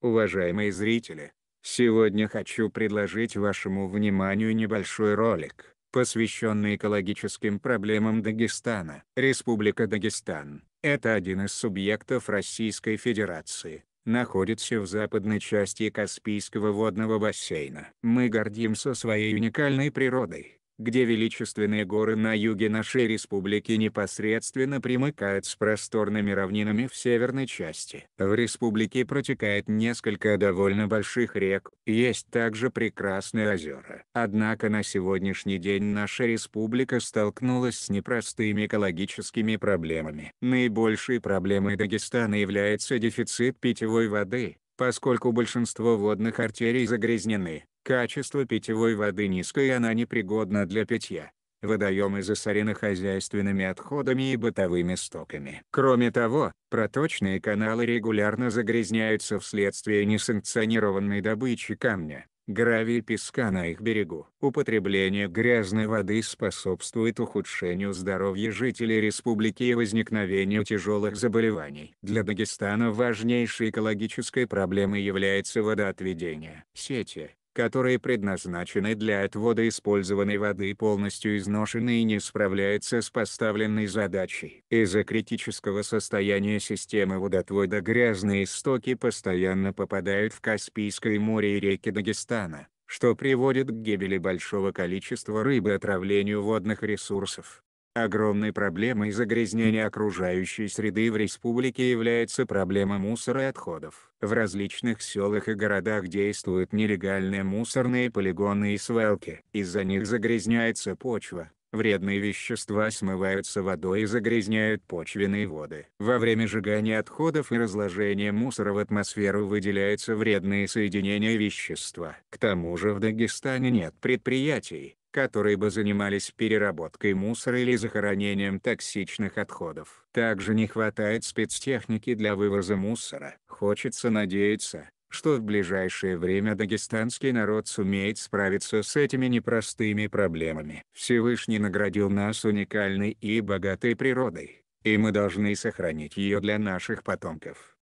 Уважаемые зрители, сегодня хочу предложить вашему вниманию небольшой ролик, посвященный экологическим проблемам Дагестана. Республика Дагестан – это один из субъектов Российской Федерации, находится в западной части Каспийского водного бассейна. Мы гордимся своей уникальной природой где величественные горы на юге нашей республики непосредственно примыкают с просторными равнинами в северной части. В республике протекает несколько довольно больших рек, есть также прекрасные озера. Однако на сегодняшний день наша республика столкнулась с непростыми экологическими проблемами. Наибольшей проблемой Дагестана является дефицит питьевой воды, поскольку большинство водных артерий загрязнены, Качество питьевой воды низкое и она непригодна для питья. Водоемы засорены хозяйственными отходами и бытовыми стоками. Кроме того, проточные каналы регулярно загрязняются вследствие несанкционированной добычи камня, гравия и песка на их берегу. Употребление грязной воды способствует ухудшению здоровья жителей республики и возникновению тяжелых заболеваний. Для Дагестана важнейшей экологической проблемой является водоотведение. Сети которые предназначены для отвода использованной воды полностью изношены и не справляются с поставленной задачей. Из-за критического состояния системы водотвода грязные стоки постоянно попадают в Каспийское море и реки Дагестана что приводит к гибели большого количества рыбы и отравлению водных ресурсов. Огромной проблемой загрязнения окружающей среды в республике является проблема мусора и отходов. В различных селах и городах действуют нелегальные мусорные полигоны и свалки. Из-за них загрязняется почва, Вредные вещества смываются водой и загрязняют почвенные воды. Во время сжигания отходов и разложения мусора в атмосферу выделяются вредные соединения вещества. К тому же в Дагестане нет предприятий, которые бы занимались переработкой мусора или захоронением токсичных отходов. Также не хватает спецтехники для вывоза мусора. Хочется надеяться, что в ближайшее время дагестанский народ сумеет справиться с этими непростыми проблемами. Всевышний наградил нас уникальной и богатой природой, и мы должны сохранить ее для наших потомков.